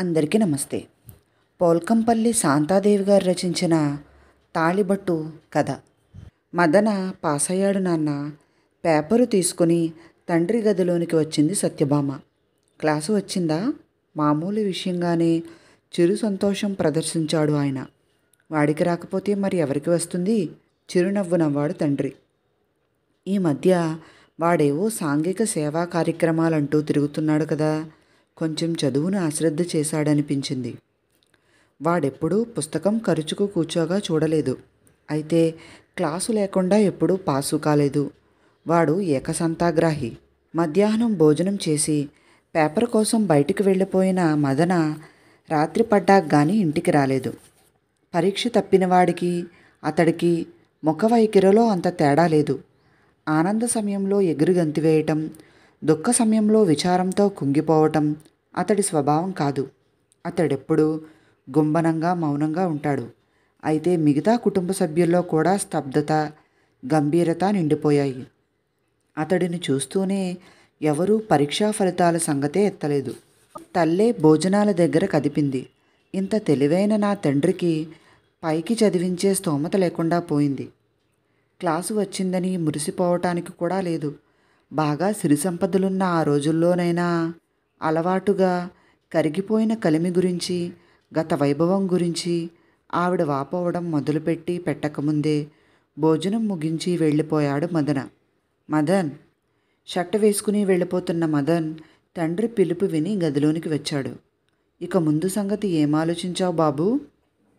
అందరికీ నమస్తే పోల్కంపల్లి శాంతాదేవి గారు రచించిన తాళిబట్టు కథ మదన పాసయ్యాడు నాన్న పేపరు తీసుకుని తండ్రి గదిలోనికి వచ్చింది సత్యభామ క్లాసు వచ్చిందా మామూలు విషయంగానే చిరు సంతోషం ప్రదర్శించాడు ఆయన వాడికి రాకపోతే మరి ఎవరికి వస్తుంది చిరునవ్వు నవ్వాడు తండ్రి ఈ మధ్య వాడేవో సాంఘిక సేవా కార్యక్రమాలంటూ తిరుగుతున్నాడు కదా కొంచెం చదువును అశ్రద్ధ చేశాడనిపించింది వాడెప్పుడూ పుస్తకం ఖర్చుకు కూర్చోగా చూడలేదు అయితే క్లాసు లేకుండా ఎప్పుడూ పాసు కాలేదు వాడు ఏకసంతాగ్రాహి మధ్యాహ్నం భోజనం చేసి పేపర్ కోసం బయటికి వెళ్ళిపోయిన మదన రాత్రి పడ్డాక కానీ ఇంటికి రాలేదు పరీక్ష తప్పిన వాడికి అతడికి ముఖ వైఖరిలో అంత తేడా లేదు ఆనంద సమయంలో ఎగురు గంతివేయటం దుఃఖ సమయంలో విచారంతో కుంగిపోవటం అతడి స్వభావం కాదు అతడెప్పుడూ గుంబనంగా మౌనంగా ఉంటాడు అయితే మిగతా కుటుంబ సభ్యుల్లో కూడా స్తబ్దత గంభీరత నిండిపోయాయి అతడిని చూస్తూనే ఎవరూ పరీక్షా ఫలితాల సంగతే ఎత్తలేదు తల్లే భోజనాల దగ్గర కదిపింది ఇంత తెలివైన నా తండ్రికి పైకి చదివించే స్తోమత లేకుండా పోయింది క్లాసు వచ్చిందని మురిసిపోవటానికి కూడా లేదు బాగా సిరి సంపదలున్న ఆ రోజుల్లోనైనా అలవాటుగా కరిగిపోయిన కలిమి గురించి గత వైభవం గురించి ఆవిడ వాపోవడం మొదలుపెట్టి పెట్టకముందే భోజనం ముగించి వెళ్ళిపోయాడు మదన మదన్ షర్ట్ వేసుకుని వెళ్ళిపోతున్న మదన్ తండ్రి పిలుపు విని గదిలోనికి వచ్చాడు ఇక ముందు సంగతి ఏం ఆలోచించావు బాబు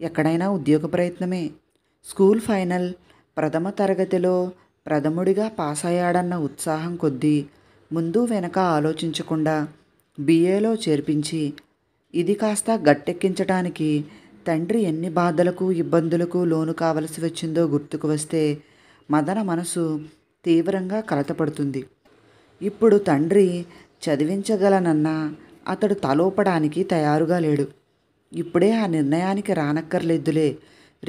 ఎక్కడైనా ఉద్యోగ ప్రయత్నమే స్కూల్ ఫైనల్ ప్రథమ తరగతిలో ప్రథముడిగా పాస్ అయ్యాడన్న ఉత్సాహం కొద్దీ ముందు వెనక ఆలోచించకుండా బీఏలో చేర్పించి ఇది కాస్త గట్టెక్కించటానికి తండ్రి ఎన్ని బాధలకు ఇబ్బందులకు లోను కావలసి వచ్చిందో గుర్తుకు వస్తే మదన మనసు తీవ్రంగా కలతపడుతుంది ఇప్పుడు తండ్రి చదివించగలనన్నా అతడు తలోపడానికి తయారుగా లేడు ఇప్పుడే ఆ నిర్ణయానికి రానక్కర్లేదులే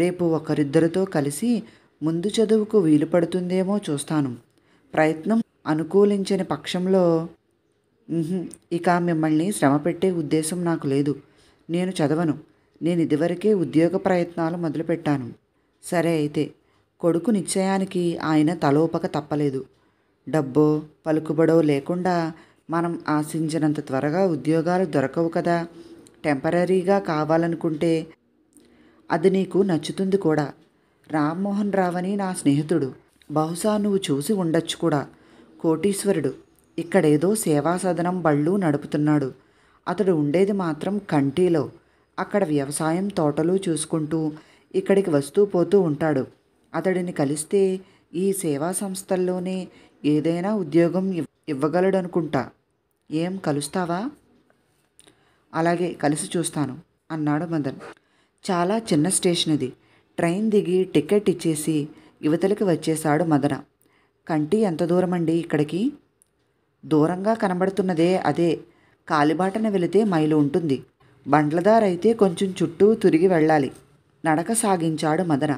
రేపు ఒకరిద్దరితో కలిసి ముందు చదువుకు వీలు పడుతుందేమో చూస్తాను ప్రయత్నం అనుకూలించని పక్షంలో ఇక మిమ్మల్ని శ్రమ పెట్టే ఉద్దేశం నాకు లేదు నేను చదవను నేను ఇదివరకే ఉద్యోగ ప్రయత్నాలు మొదలుపెట్టాను సరే అయితే కొడుకు నిశ్చయానికి ఆయన తలోపక తప్పలేదు డబ్బో పలుకుబడో లేకుండా మనం ఆశించినంత త్వరగా ఉద్యోగాలు దొరకవు కదా టెంపరీగా కావాలనుకుంటే అది నీకు నచ్చుతుంది కూడా రామ్మోహన్ రావని నా స్నేహితుడు బహుశా నువ్వు చూసి ఉండొచ్చు కూడా కోటీశ్వరుడు ఇక్కడేదో సేవా సదనం బళ్ళు నడుపుతున్నాడు అతడు ఉండేది మాత్రం కంటీలో అక్కడ వ్యవసాయం తోటలు చూసుకుంటూ ఇక్కడికి వస్తూ పోతూ ఉంటాడు అతడిని కలిస్తే ఈ సేవా సంస్థల్లోనే ఏదైనా ఉద్యోగం ఇవ్వగలడనుకుంటా ఏం కలుస్తావా అలాగే కలిసి చూస్తాను అన్నాడు మదన్ చాలా చిన్న స్టేషన్ ఇది ట్రైన్ దిగి టికెట్ ఇచ్చేసి యువతలకి వచ్చేశాడు మదన కంటి ఎంత దూరం అండి ఇక్కడికి దూరంగా కనబడుతున్నదే అదే కాలిబాటన వెళితే మైలు ఉంటుంది బండ్లదారైతే కొంచెం చుట్టూ తిరిగి వెళ్ళాలి నడక సాగించాడు మదన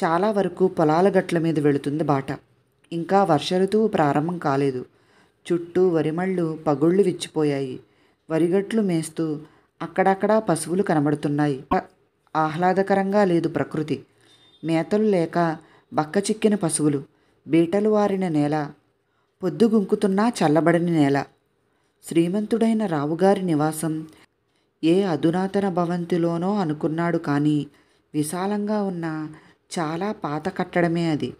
చాలా వరకు పొలాల గట్ల మీద వెళుతుంది బాట ఇంకా వర్ష ఋతువు ప్రారంభం కాలేదు చుట్టూ వరిమళ్ళు పగుళ్ళు విచ్చిపోయాయి వరిగట్లు మేస్తూ అక్కడక్కడా పశువులు కనబడుతున్నాయి ఆహ్లాదకరంగా లేదు ప్రకృతి మేతలు లేక బక్క పశువులు బీటలు వారిన నేల పొద్దుగుంకుతున్నా చల్లబడని నేల శ్రీమంతుడైన రావుగారి నివాసం ఏ అధునాతన భవంతిలోనో అనుకున్నాడు కానీ విశాలంగా ఉన్న చాలా పాత కట్టడమే అది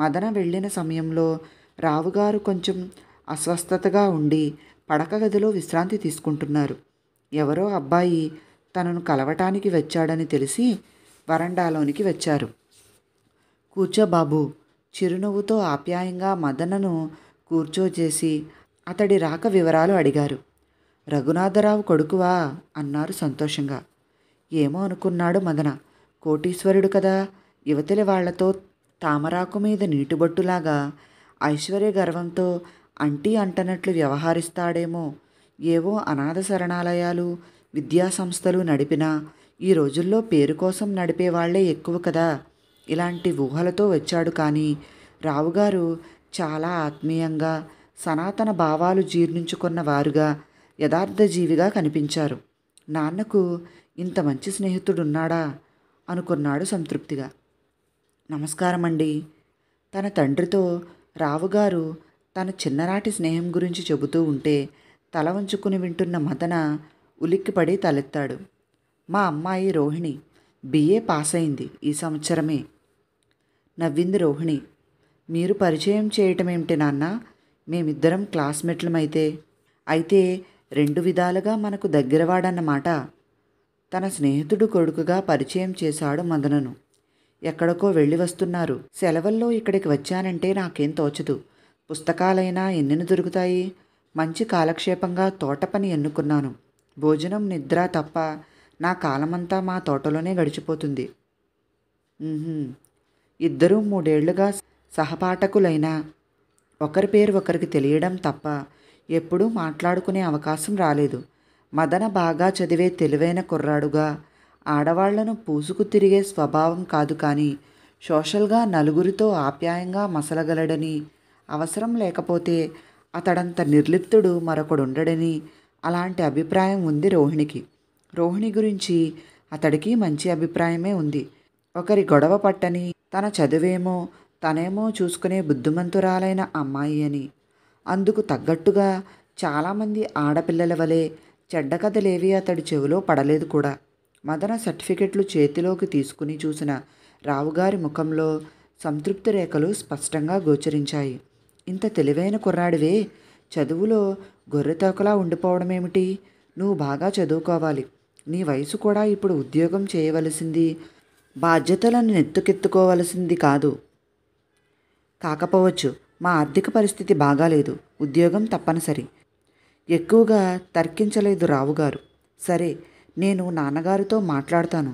మదన వెళ్ళిన సమయంలో రావుగారు కొంచెం అస్వస్థతగా ఉండి పడక గదిలో విశ్రాంతి తీసుకుంటున్నారు ఎవరో అబ్బాయి తనను కలవటానికి వచ్చాడని తెలిసి వరండాలోనికి వచ్చారు కూర్చోబాబు చిరునవ్వుతో ఆప్యాయంగా మదనను కూర్చోచేసి అతడి రాక వివరాలు అడిగారు రఘునాథరావు కొడుకువా అన్నారు సంతోషంగా ఏమో అనుకున్నాడు మదన కోటీశ్వరుడు కదా యువతల వాళ్లతో తామరాకు మీద నీటిబొట్టులాగా ఐశ్వర్య గర్వంతో అంటీ అంటనట్లు వ్యవహరిస్తాడేమో ఏవో అనాథ శరణాలయాలు విద్యాసంస్థలు నడిపినా ఈ రోజుల్లో పేరు కోసం నడిపేవాళ్లే ఎక్కువ కదా ఇలాంటి ఊహలతో వచ్చాడు కానీ రావుగారు చాలా ఆత్మీయంగా సనాతన భావాలు జీర్ణించుకున్న వారుగా యథార్థ జీవిగా కనిపించారు నాన్నకు ఇంత మంచి స్నేహితుడున్నాడా అనుకున్నాడు సంతృప్తిగా నమస్కారం అండి తన తండ్రితో రావుగారు తన చిన్ననాటి స్నేహం గురించి చెబుతూ ఉంటే తల వంచుకుని వింటున్న మదన ఉలిక్కిపడి తలెత్తాడు మా అమ్మాయి రోహిణి బీఏ పాస్ అయింది ఈ సంవత్సరమే నవ్వింది రోహిణి మీరు పరిచయం చేయటం ఏమిటి నాన్న మేమిద్దరం క్లాస్మేట్లమైతే అయితే రెండు విధాలుగా మనకు దగ్గరవాడన్నమాట తన స్నేహితుడు కొడుకుగా పరిచయం చేశాడు మదనను ఎక్కడికో వెళ్ళి వస్తున్నారు సెలవుల్లో ఇక్కడికి వచ్చానంటే నాకేం తోచదు పుస్తకాలైనా ఎన్నెన్ని దొరుకుతాయి మంచి కాలక్షేపంగా తోట పని ఎన్నుకున్నాను భోజనం నిద్ర తప్ప నా కాలమంతా మా తోటలోనే గడిచిపోతుంది ఇద్దరూ మూడేళ్లుగా సహపాఠకులైన ఒకరి పేరు ఒకరికి తెలియడం తప్ప ఎప్పుడూ మాట్లాడుకునే అవకాశం రాలేదు మదన బాగా చదివే తెలివైన కుర్రాడుగా ఆడవాళ్లను పూసుకు తిరిగే స్వభావం కాదు కానీ సోషల్గా నలుగురితో ఆప్యాయంగా మసలగలడని అవసరం లేకపోతే అతడంత నిర్లిప్తుడు మరొకడుండడని అలాంటి అభిప్రాయం ఉంది రోహిణికి రోహిణి గురించి అతడికి మంచి అభిప్రాయమే ఉంది ఒకరి గొడవ పట్టని తన చదువేమో తనేమో చూసుకునే బుద్ధిమంతురాలైన అమ్మాయి అని అందుకు తగ్గట్టుగా చాలామంది ఆడపిల్లల వలె చెడ్డ కథలేవి అతడి చెవిలో పడలేదు కూడా మదన సర్టిఫికెట్లు చేతిలోకి తీసుకుని చూసిన రావుగారి ముఖంలో సంతృప్తి రేఖలు స్పష్టంగా గోచరించాయి ఇంత తెలివైన కుర్రాడివే చదువులో గొర్రెతోకలా ఉండిపోవడమేమిటి నువ్వు బాగా చదువుకోవాలి నీ వయసు కూడా ఇప్పుడు ఉద్యోగం చేయవలసింది బాధ్యతలను నెత్తుకెత్తుకోవలసింది కాదు కాకపోవచ్చు మా ఆర్థిక పరిస్థితి బాగాలేదు ఉద్యోగం తప్పనిసరి ఎక్కువగా తర్కించలేదు రావుగారు సరే నేను నాన్నగారితో మాట్లాడతాను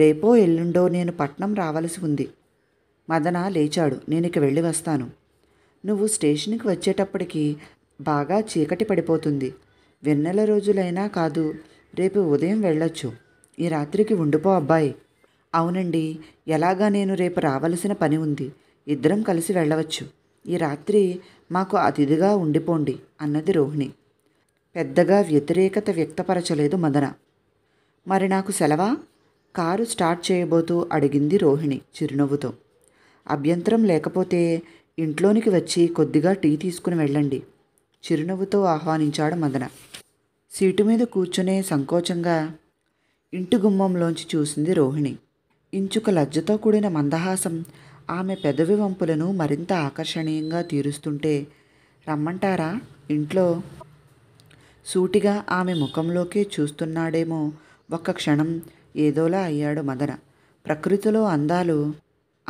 రేపో ఎల్లుండో నేను పట్నం రావలసి ఉంది మదన లేచాడు నేను ఇక వెళ్ళి వస్తాను నువ్వు స్టేషన్కి వచ్చేటప్పటికి బాగా చీకటి పడిపోతుంది వెన్నెల రోజులైనా కాదు రేపు ఉదయం వెళ్ళొచ్చు ఈ రాత్రికి ఉండిపో అబ్బాయి అవునండి ఎలాగా నేను రేపు రావలసిన పని ఉంది ఇద్దరం కలిసి వెళ్ళవచ్చు ఈ రాత్రి మాకు అతిథిగా ఉండిపోండి అన్నది రోహిణి పెద్దగా వ్యతిరేకత వ్యక్తపరచలేదు మదన మరి నాకు సెలవా కారు స్టార్ట్ చేయబోతూ అడిగింది రోహిణి చిరునవ్వుతో అభ్యంతరం లేకపోతే ఇంట్లోనికి వచ్చి కొద్దిగా టీ తీసుకుని వెళ్ళండి చిరునవ్వుతో ఆహ్వానించాడు మదన సీటు మీద కూర్చునే సంకోచంగా ఇంటి గుమ్మంలోంచి చూసింది రోహిణి ఇంచుక లజ్జతో కూడిన మందహాసం ఆమె పెదవి వంపులను మరింత ఆకర్షణీయంగా తీరుస్తుంటే రమ్మంటారా ఇంట్లో సూటిగా ఆమె ముఖంలోకి చూస్తున్నాడేమో ఒక్క క్షణం ఏదోలా అయ్యాడు మదన ప్రకృతిలో అందాలు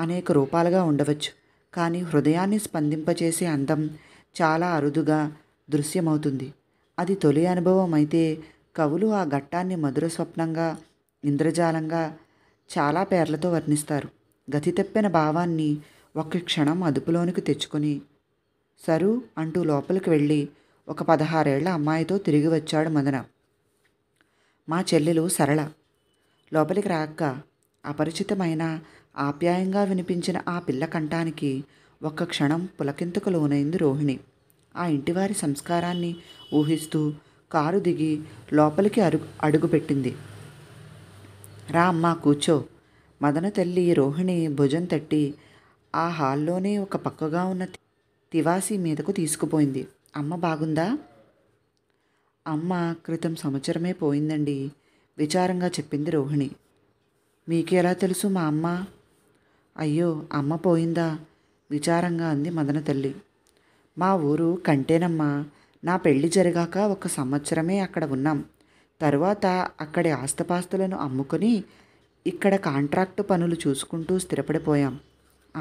అనేక రూపాలుగా ఉండవచ్చు కానీ హృదయాన్ని స్పందింపచేసే అందం చాలా అరుదుగా దృశ్యమవుతుంది అది తొలి అనుభవం అయితే కవులు ఆ ఘట్టాన్ని మధుర స్వప్నంగా ఇంద్రజాలంగా చాలా పేర్లతో వర్ణిస్తారు గతి తెప్పిన భావాన్ని ఒక క్షణం అదుపులోనికి తెచ్చుకుని సరు అంటూ లోపలికి వెళ్ళి ఒక పదహారేళ్ల అమ్మాయితో తిరిగి వచ్చాడు మదన మా చెల్లెలు సరళ లోపలికి రాక అపరిచితమైన ఆప్యాయంగా వినిపించిన ఆ పిల్ల కంఠానికి ఒక్క క్షణం పులకింతకు లోనైంది రోహిణి ఆ ఇంటివారి సంస్కారాన్ని ఊహిస్తూ కారు దిగి లోపలికి అరుగు అడుగుపెట్టింది రా అమ్మా కూర్చో మదన తల్లి రోహిణి భుజం తట్టి ఆ హాల్లోనే ఒక పక్కగా ఉన్న తివాసి మీదకు తీసుకుపోయింది అమ్మ బాగుందా అమ్మ క్రితం సంవత్సరమే పోయిందండి విచారంగా చెప్పింది రోహిణి మీకెలా తెలుసు మా అమ్మ అయ్యో అమ్మ పోయిందా విచారంగా అంది మదన తల్లి మా ఊరు కంటేనమ్మ నా పెళ్లి జరిగాక ఒక సంవత్సరమే అక్కడ ఉన్నాం తరువాత అక్కడి ఆస్తపాస్తులను అమ్ముకొని ఇక్కడ కాంట్రాక్టు పనులు చూసుకుంటూ స్థిరపడిపోయాం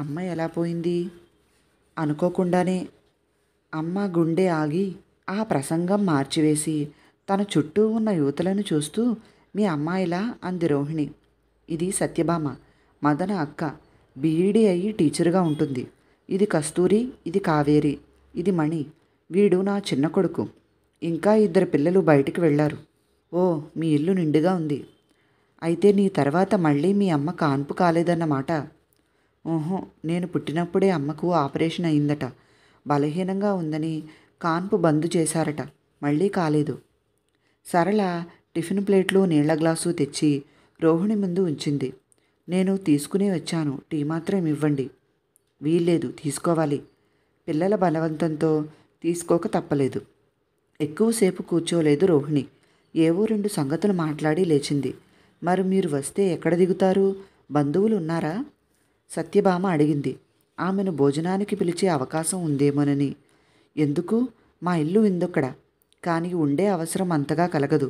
అమ్మ ఎలా పోయింది అనుకోకుండానే అమ్మ గుండె ఆగి ఆ ప్రసంగం మార్చివేసి తన చుట్టూ ఉన్న యువతలను చూస్తూ మీ అమ్మాయిలా అంది రోహిణి ఇది సత్యభామ మదన అక్క బీఈడి అయ్యి టీచర్గా ఉంటుంది ఇది కస్తూరి ఇది కావేరి ఇది మణి వీడు నా చిన్న కొడుకు ఇంకా ఇద్దరు పిల్లలు బయటికి వెళ్ళారు ఓ మీ ఇల్లు నిండుగా ఉంది అయితే నీ తర్వాత మళ్ళీ మీ అమ్మ కాన్పు కాలేదన్నమాట ఓహో నేను పుట్టినప్పుడే అమ్మకు ఆపరేషన్ అయిందట బలహీనంగా ఉందని కాన్పు బంద్ చేశారట మళ్ళీ కాలేదు సరళ టిఫిన్ ప్లేట్లు నీళ్ల గ్లాసు తెచ్చి రోహిణి ముందు ఉంచింది నేను తీసుకునే వచ్చాను టీ మాత్రం ఇవ్వండి వీల్లేదు తీసుకోవాలి పిల్లల బలవంతంతో తీసుకోక తప్పలేదు ఎక్కువసేపు కూర్చోలేదు రోహిణి ఏవో రెండు సంగతులు మాట్లాడి లేచింది మరి మీరు వస్తే ఎక్కడ దిగుతారు బంధువులు ఉన్నారా సత్యభామ అడిగింది ఆమెను భోజనానికి పిలిచే అవకాశం ఉందేమోనని ఎందుకు మా ఇల్లు ఇందొక్కడ కానీ ఉండే అవసరం అంతగా కలగదు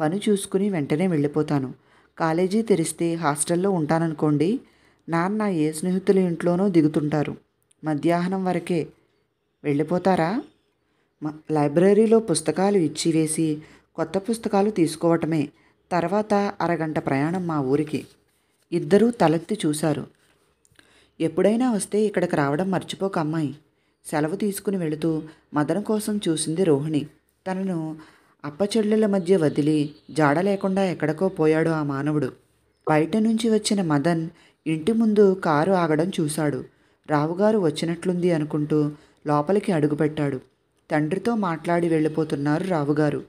పని చూసుకుని వెంటనే వెళ్ళిపోతాను కాలేజీ తెరిస్తే హాస్టల్లో ఉంటాననుకోండి నాన్న ఏ స్నేహితుల ఇంట్లోనో దిగుతుంటారు మధ్యాహ్నం వరకే వెళ్ళిపోతారా లైబ్రరీలో పుస్తకాలు ఇచ్చివేసి కొత్త పుస్తకాలు తీసుకోవటమే తర్వాత అరగంట ప్రయాణం మా ఊరికి ఇద్దరూ తలెత్తి చూశారు ఎప్పుడైనా వస్తే ఇక్కడికి రావడం మర్చిపోక అమ్మాయి సెలవు తీసుకుని వెళుతూ మదన కోసం చూసింది రోహిణి తనను అప్పచెల్లెల మధ్య వదిలి జాడ లేకుండా ఎక్కడికో పోయాడు ఆ మానవుడు బయట నుంచి వచ్చిన మదన్ ఇంటి ముందు కారు ఆగడం చూశాడు రావుగారు వచ్చినట్లుంది అనుకుంటూ లోపలికి అడుగుపెట్టాడు తండ్రితో మాట్లాడి వెళ్ళిపోతున్నారు రావుగారు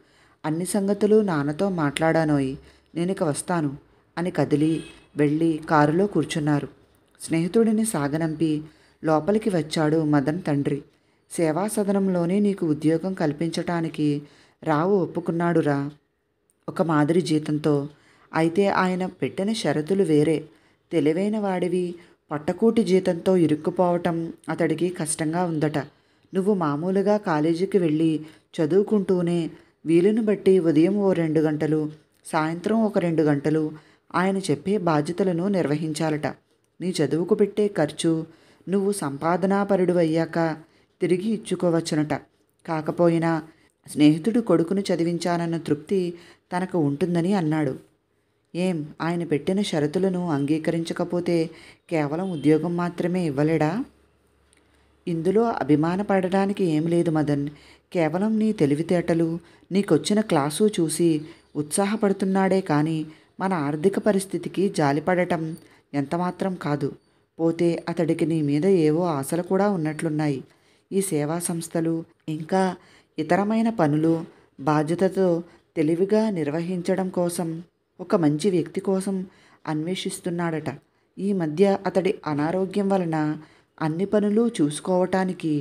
అన్ని సంగతులు నాన్నతో మాట్లాడానోయ్ నేను ఇక వస్తాను అని కదిలి వెళ్ళి కారులో కూర్చున్నారు స్నేహితుడిని సాగనంపి లోపలికి వచ్చాడు మదన్ తండ్రి సేవా సదనంలోనే నీకు ఉద్యోగం కల్పించటానికి రావు ఒప్పుకున్నాడురా ఒక మాదిరి జీతంతో అయితే ఆయన పెట్టిన షరతులు వేరే తెలివైన వాడివి పట్టకూటి జీతంతో ఇరుక్కుపోవటం అతడికి కష్టంగా ఉందట నువ్వు మామూలుగా కాలేజీకి వెళ్ళి చదువుకుంటూనే వీలును బట్టి ఉదయం ఓ రెండు గంటలు సాయంత్రం ఒక రెండు గంటలు ఆయన చెప్పే బాధ్యతలను నిర్వహించాలట నీ చదువుకు పెట్టే ఖర్చు నువ్వు సంపాదనాపరుడు అయ్యాక తిరిగి ఇచ్చుకోవచ్చునట కాకపోయినా స్నేహితుడు కొడుకును చదివించానన్న తృప్తి తనకు ఉంటుందని అన్నాడు ఏం ఆయన పెట్టిన షరతులను అంగీకరించకపోతే కేవలం ఉద్యోగం మాత్రమే ఇవ్వలేడా ఇందులో అభిమానపడడానికి ఏం లేదు మదన్ కేవలం నీ తెలివితేటలు నీకొచ్చిన క్లాసు చూసి ఉత్సాహపడుతున్నాడే కానీ మన ఆర్థిక పరిస్థితికి జాలిపడటం ఎంతమాత్రం కాదు పోతే అతడికి నీ మీద ఏవో ఆశలు కూడా ఉన్నట్లున్నాయి ఈ సేవా సంస్థలు ఇంకా ఇతరమైన పనులు బాధ్యతతో తెలివిగా నిర్వహించడం కోసం ఒక మంచి వ్యక్తి కోసం అన్వేషిస్తున్నాడట ఈ మధ్య అతడి అనారోగ్యం వలన అన్ని పనులు చూసుకోవటానికి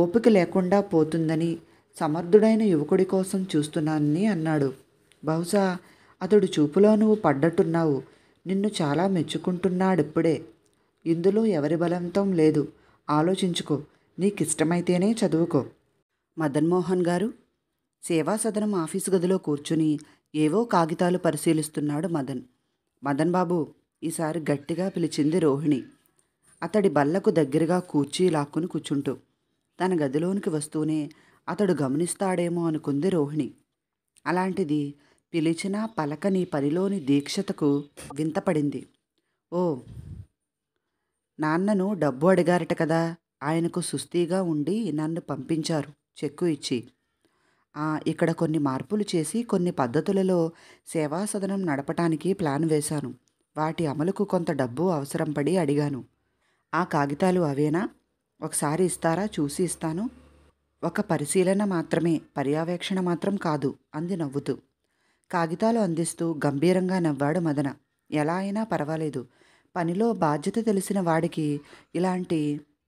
ఓపిక లేకుండా పోతుందని సమర్థుడైన యువకుడి కోసం చూస్తున్నానని అన్నాడు బహుశా అతడు చూపులో నువ్వు పడ్డట్టున్నావు నిన్ను చాలా మెచ్చుకుంటున్నాడిప్పుడే ఇందులో ఎవరి బలంతం లేదు ఆలోచించుకో నీకిష్టమైతేనే చదువుకో మదన్మోహన్ గారు సేవా సదనం ఆఫీసు గదిలో కూర్చుని ఏవో కాగితాలు పరిశీలిస్తున్నాడు మదన్ మదన్ బాబు ఈసారి గట్టిగా పిలిచింది రోహిణి అతడి బల్లకు దగ్గరగా కూర్చీ లాక్కుని కూర్చుంటూ తన గదిలోనికి వస్తూనే అతడు గమనిస్తాడేమో అనుకుంది రోహిణి అలాంటిది పిలిచినా పలకని పనిలోని దీక్షతకు వింతపడింది ఓ నాన్నను డబ్బు అడిగారట కదా ఆయనకు సుస్తీగా ఉండి నన్ను పంపించారు చెక్కు ఇచ్చి ఇక్కడ కొన్ని మార్పులు చేసి కొన్ని పద్ధతులలో సేవా సదనం నడపటానికి ప్లాన్ వేశాను వాటి అమలుకు కొంత డబ్బు అవసరం పడి అడిగాను ఆ కాగితాలు అవేనా ఒకసారి ఇస్తారా చూసి ఇస్తాను ఒక పరిశీలన మాత్రమే పర్యావేక్షణ మాత్రం కాదు అంది నవ్వుతూ కాగితాలు అందిస్తూ గంభీరంగా నవ్వాడు మదన ఎలా అయినా పర్వాలేదు పనిలో బాధ్యత తెలిసిన వాడికి ఇలాంటి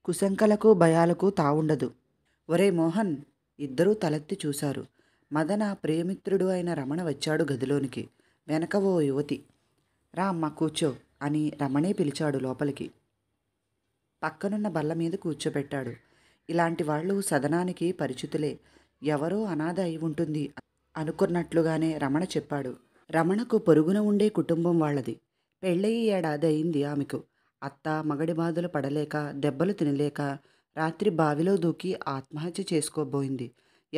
కుశంకలకు భయాలకు తావుండదు ఒరే మోహన్ ఇద్దరూ తలెత్తి చూశారు మదన ప్రియమిత్రుడు అయిన రమణ వచ్చాడు గదిలోనికి వెనక ఓ యువతి రా అమ్మ కూర్చో అని రమణే పిలిచాడు లోపలికి పక్కనున్న బల్ల మీద కూర్చోబెట్టాడు ఇలాంటి వాళ్ళు సదనానికి పరిచితులే ఎవరో అనాథ అయి ఉంటుంది అనుకున్నట్లుగానే రమణ చెప్పాడు రమణకు పొరుగున ఉండే కుటుంబం వాళ్ళది పెళ్ళయి ఏడాది అయింది ఆమెకు అత్త మగడి బాధలు పడలేక దెబ్బలు తినలేక రాత్రి బావిలో దూకి ఆత్మహత్య చేసుకోబోయింది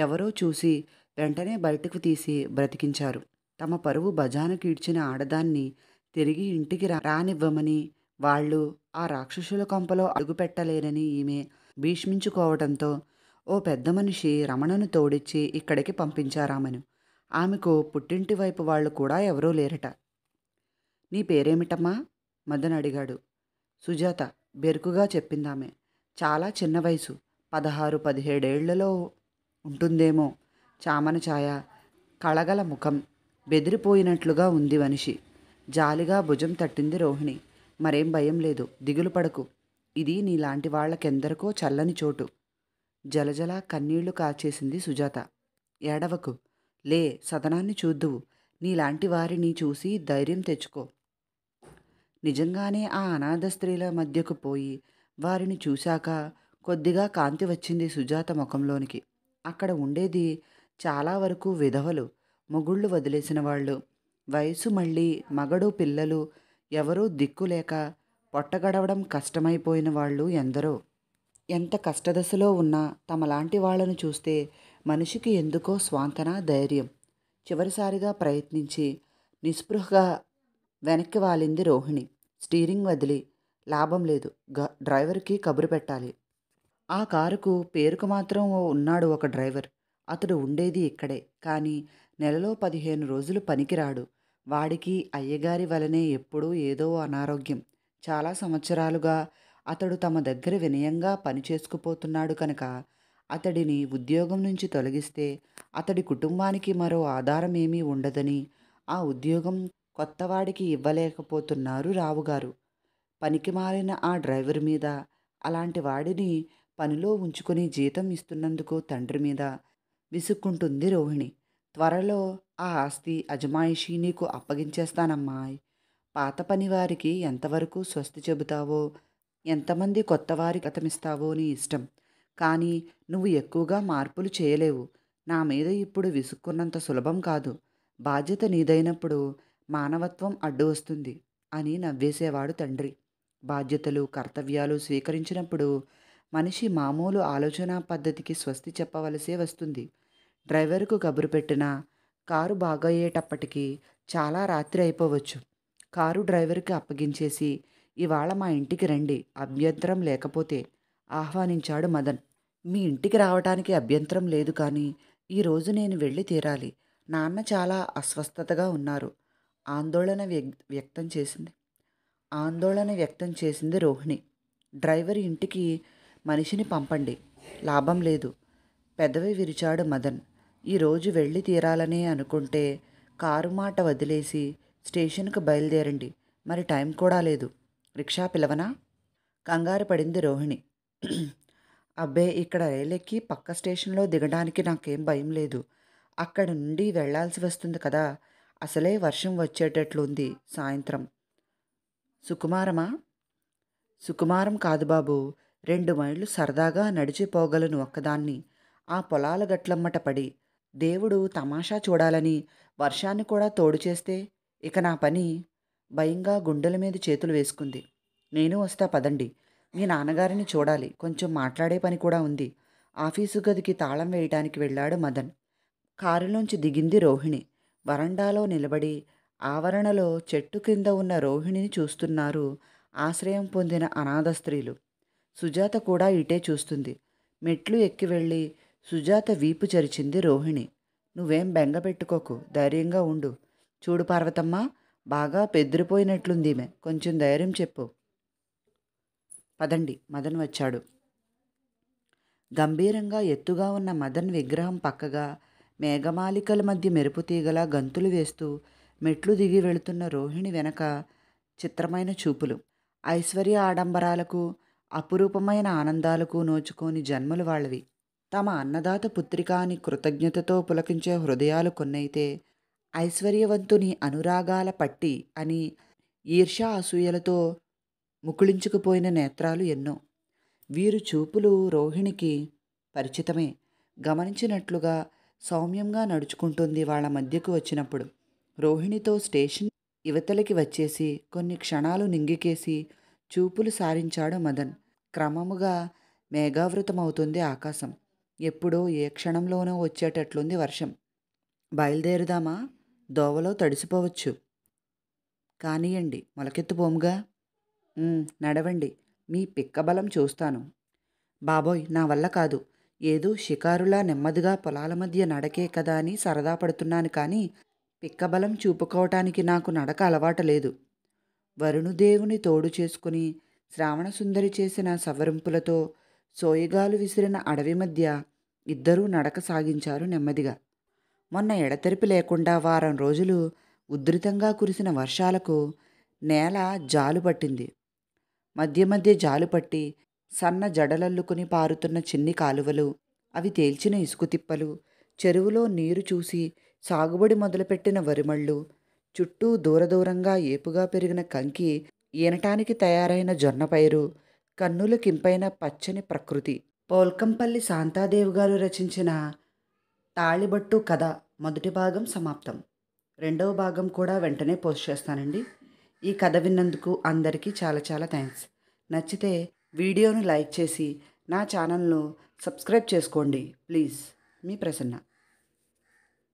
ఎవరో చూసి వెంటనే బయటకు తీసి బ్రతికించారు తమ పరువు బజానకు ఈడ్చిన ఆడదాన్ని తిరిగి ఇంటికి రానివ్వమని వాళ్ళు ఆ రాక్షసుల కొంపలో అడుగుపెట్టలేనని ఈమె భీష్మించుకోవడంతో ఓ పెద్ద మనిషి రమణను తోడిచ్చి ఇక్కడికి పంపించారామను ఆమెకు పుట్టింటి వైపు వాళ్ళు కూడా ఎవరూ లేరట నీ పేరేమిటమ్మా మదన్ అడిగాడు సుజాత బెరుకుగా చెప్పిందామె చాలా చిన్న వయసు పదహారు పదిహేడేళ్లలో ఉంటుందేమో చామన ఛాయ కళగల ముఖం బెదిరిపోయినట్లుగా ఉంది మనిషి జాలిగా భుజం తట్టింది రోహిణి మరేం భయం లేదు దిగులు పడకు ఇది నీలాంటి వాళ్ళకెందరికో చల్లని చోటు జలజలా కన్నీళ్లు కాచేసింది సుజాత ఏడవకు లే సదనాన్ని చూద్దువు నీలాంటి వారిని చూసి ధైర్యం తెచ్చుకో నిజంగానే ఆ అనాథ స్త్రీల మధ్యకు పోయి వారిని చూశాక కొద్దిగా కాంతి వచ్చింది సుజాత ముఖంలోనికి అక్కడ ఉండేది చాలా వరకు విధవలు మొగుళ్ళు వదిలేసిన వాళ్ళు వయసు మళ్ళీ మగడు పిల్లలు ఎవరూ దిక్కులేక పొట్టగడవడం కష్టమైపోయిన వాళ్ళు ఎందరో ఎంత కష్టదశలో ఉన్నా తమలాంటి వాళ్ళను చూస్తే మనిషికి ఎందుకో స్వాంతన ధైర్యం చివరిసారిగా ప్రయత్నించి నిస్పృహగా వెనక్కి వాలింది రోహిణి స్టీరింగ్ వదిలి లాభం లేదు గ డ్రైవర్కి కబురు పెట్టాలి ఆ కారుకు పేరుకు మాత్రం ఉన్నాడు ఒక డ్రైవర్ అతడు ఉండేది ఇక్కడే కానీ నెలలో పదిహేను రోజులు పనికిరాడు వాడికి అయ్యగారి వలనే ఎప్పుడూ ఏదో అనారోగ్యం చాలా సంవత్సరాలుగా అతడు తమ దగ్గర వినయంగా పనిచేసుకుపోతున్నాడు కనుక అతడిని ఉద్యోగం నుంచి తొలగిస్తే అతడి కుటుంబానికి మరో ఆధారం ఏమీ ఉండదని ఆ ఉద్యోగం కొత్తవాడికి ఇవ్వలేకపోతున్నారు రావుగారు పనికి మారిన ఆ డ్రైవర్ మీద అలాంటి వాడిని పనిలో ఉంచుకుని జీతం ఇస్తున్నందుకు తండ్రి మీద విసుక్కుంటుంది రోహిణి త్వరలో ఆ ఆస్తి అజమాయిషీ నీకు అప్పగించేస్తానమ్మాయ్ పాత పనివారికి ఎంతవరకు స్వస్తి చెబుతావో ఎంతమంది కొత్తవారి వారికి అతమిస్తావో నీ ఇష్టం కానీ నువ్వు ఎక్కువగా మార్పులు చేయలేవు నా మీద ఇప్పుడు విసుక్కున్నంత సులభం కాదు బాధ్యత నీదైనప్పుడు మానవత్వం అడ్డు వస్తుంది అని నవ్వేసేవాడు తండ్రి బాధ్యతలు కర్తవ్యాలు స్వీకరించినప్పుడు మనిషి మామూలు ఆలోచనా పద్ధతికి స్వస్తి చెప్పవలసే వస్తుంది డ్రైవర్కు కబురు పెట్టినా కారు బాగయ్యేటప్పటికీ చాలా రాత్రి అయిపోవచ్చు కారు డ్రైవర్కి అప్పగించేసి ఇవాళ మా ఇంటికి రండి అభ్యంతరం లేకపోతే ఆహ్వానించాడు మదన్ మీ ఇంటికి రావటానికి అభ్యంతరం లేదు కానీ ఈరోజు నేను వెళ్ళి తీరాలి నాన్న చాలా అస్వస్థతగా ఉన్నారు ఆందోళన వ్యక్తం చేసింది ఆందోళన వ్యక్తం చేసింది రోహిణి డ్రైవర్ ఇంటికి మనిషిని పంపండి లాభం లేదు పెదవి విరిచాడు మదన్ ఈరోజు వెళ్ళి తీరాలని అనుకుంటే కారు మాట వదిలేసి స్టేషన్కు బయలుదేరండి మరి టైం కూడా లేదు రిక్షా పిలవనా కంగారు పడింది రోహిణి అబ్బే ఇక్కడ రైలెక్కి పక్క స్టేషన్లో దిగడానికి నాకేం భయం లేదు అక్కడ నుండి వెళ్లాల్సి వస్తుంది కదా అసలే వర్షం వచ్చేటట్లుంది సాయంత్రం సుకుమారమా సుకుమారం కాదు బాబు రెండు మైళ్ళు సరదాగా నడిచిపోగలను ఒక్కదాన్ని ఆ పొలాల గట్లమ్మట పడి దేవుడు తమాషా చూడాలని వర్షాన్ని కూడా తోడు చేస్తే ఇక నా పని భయంగా గుండెల మీద చేతులు వేసుకుంది నేను వస్తా పదండి మీ నాన్నగారిని చూడాలి కొంచెం మాట్లాడే పని కూడా ఉంది ఆఫీసు గదికి తాళం వేయటానికి వెళ్ళాడు మదన్ కారులోంచి దిగింది రోహిణి వరండాలో నిలబడి ఆవరణలో చెట్టు క్రింద ఉన్న రోహిణిని చూస్తున్నారు ఆశ్రయం పొందిన అనాథ స్త్రీలు సుజాత కూడా ఇటే చూస్తుంది మెట్లు ఎక్కి వెళ్ళి సుజాత వీపు చరిచింది రోహిణి నువ్వేం బెంగ పెట్టుకోకు ధైర్యంగా ఉండు చూడు పార్వతమ్మ బాగా పెద్దిరిపోయినట్లుంది ఈమె కొంచెం ధైర్యం చెప్పు పదండి మదన్ వచ్చాడు గంభీరంగా ఎత్తుగా ఉన్న మదన్ విగ్రహం పక్కగా మేఘమాలికల మధ్య మెరుపు తీగలా గంతులు వేస్తూ మెట్లు దిగి వెళుతున్న రోహిణి వెనక చిత్రమైన చూపులు ఐశ్వర్య ఆడంబరాలకు అపురూపమైన ఆనందాలకు నోచుకోని జన్మలు వాళ్ళవి తమ అన్నదాత పుత్రికాని అని కృతజ్ఞతతో పులకించే హృదయాలు కొన్నైతే ఐశ్వర్యవంతుని అనురాగాల పట్టి అని ఈర్షా అసూయలతో ముకుళించుకుపోయిన నేత్రాలు ఎన్నో వీరు చూపులు రోహిణికి పరిచితమే గమనించినట్లుగా సౌమ్యంగా నడుచుకుంటుంది వాళ్ళ మధ్యకు వచ్చినప్పుడు రోహిణితో స్టేషన్ యువతలకి వచ్చేసి కొన్ని క్షణాలు నింగికేసి చూపులు సారించాడు మదన్ క్రమముగా మేఘావృతమవుతుంది ఆకాశం ఎప్పుడో ఏ క్షణంలోనో వచ్చేటట్లుంది వర్షం బయలుదేరుదామా దోవలో తడిసిపోవచ్చు కానియండి మొలకెత్తుపోముగా నడవండి మీ పిక్కబలం చూస్తాను బాబోయ్ నా వల్ల కాదు ఏదో షికారులా నెమ్మదిగా పొలాల మధ్య నడకే కదా అని సరదా పడుతున్నాను కానీ పిక్కబలం చూపుకోవటానికి నాకు నడక అలవాటు లేదు వరుణుదేవుని తోడు చేసుకుని శ్రావణసుందరి చేసిన సవరింపులతో సోయగాలు విసిరిన అడవి మధ్య ఇద్దరూ నడక సాగించారు నెమ్మదిగా మొన్న ఎడతెరిపి లేకుండా వారం రోజులు ఉధృతంగా కురిసిన వర్షాలకు నేల జాలు పట్టింది మధ్య మధ్య జాలు పట్టి సన్న జడలల్లుకుని పారుతున్న చిన్ని కాలువలు అవి తేల్చిన ఇసుకుతిప్పలు చెరువులో నీరు చూసి సాగుబడి మొదలుపెట్టిన వరిమళ్ళు చుట్టూ దూరదూరంగా ఏపుగా పెరిగిన కంకి ఈనటానికి తయారైన జొన్న పైరు కింపైన పచ్చని ప్రకృతి పోల్కంపల్లి శాంతాదేవి గారు రచించిన తాళిబట్టు కథ మొదటి భాగం సమాప్తం రెండవ భాగం కూడా వెంటనే పోస్ట్ చేస్తానండి ఈ కథ విన్నందుకు అందరికీ చాలా చాలా థ్యాంక్స్ నచ్చితే వీడియోను లైక్ చేసి నా ఛానల్ను సబ్స్క్రైబ్ చేసుకోండి ప్లీజ్ మీ ప్రసన్న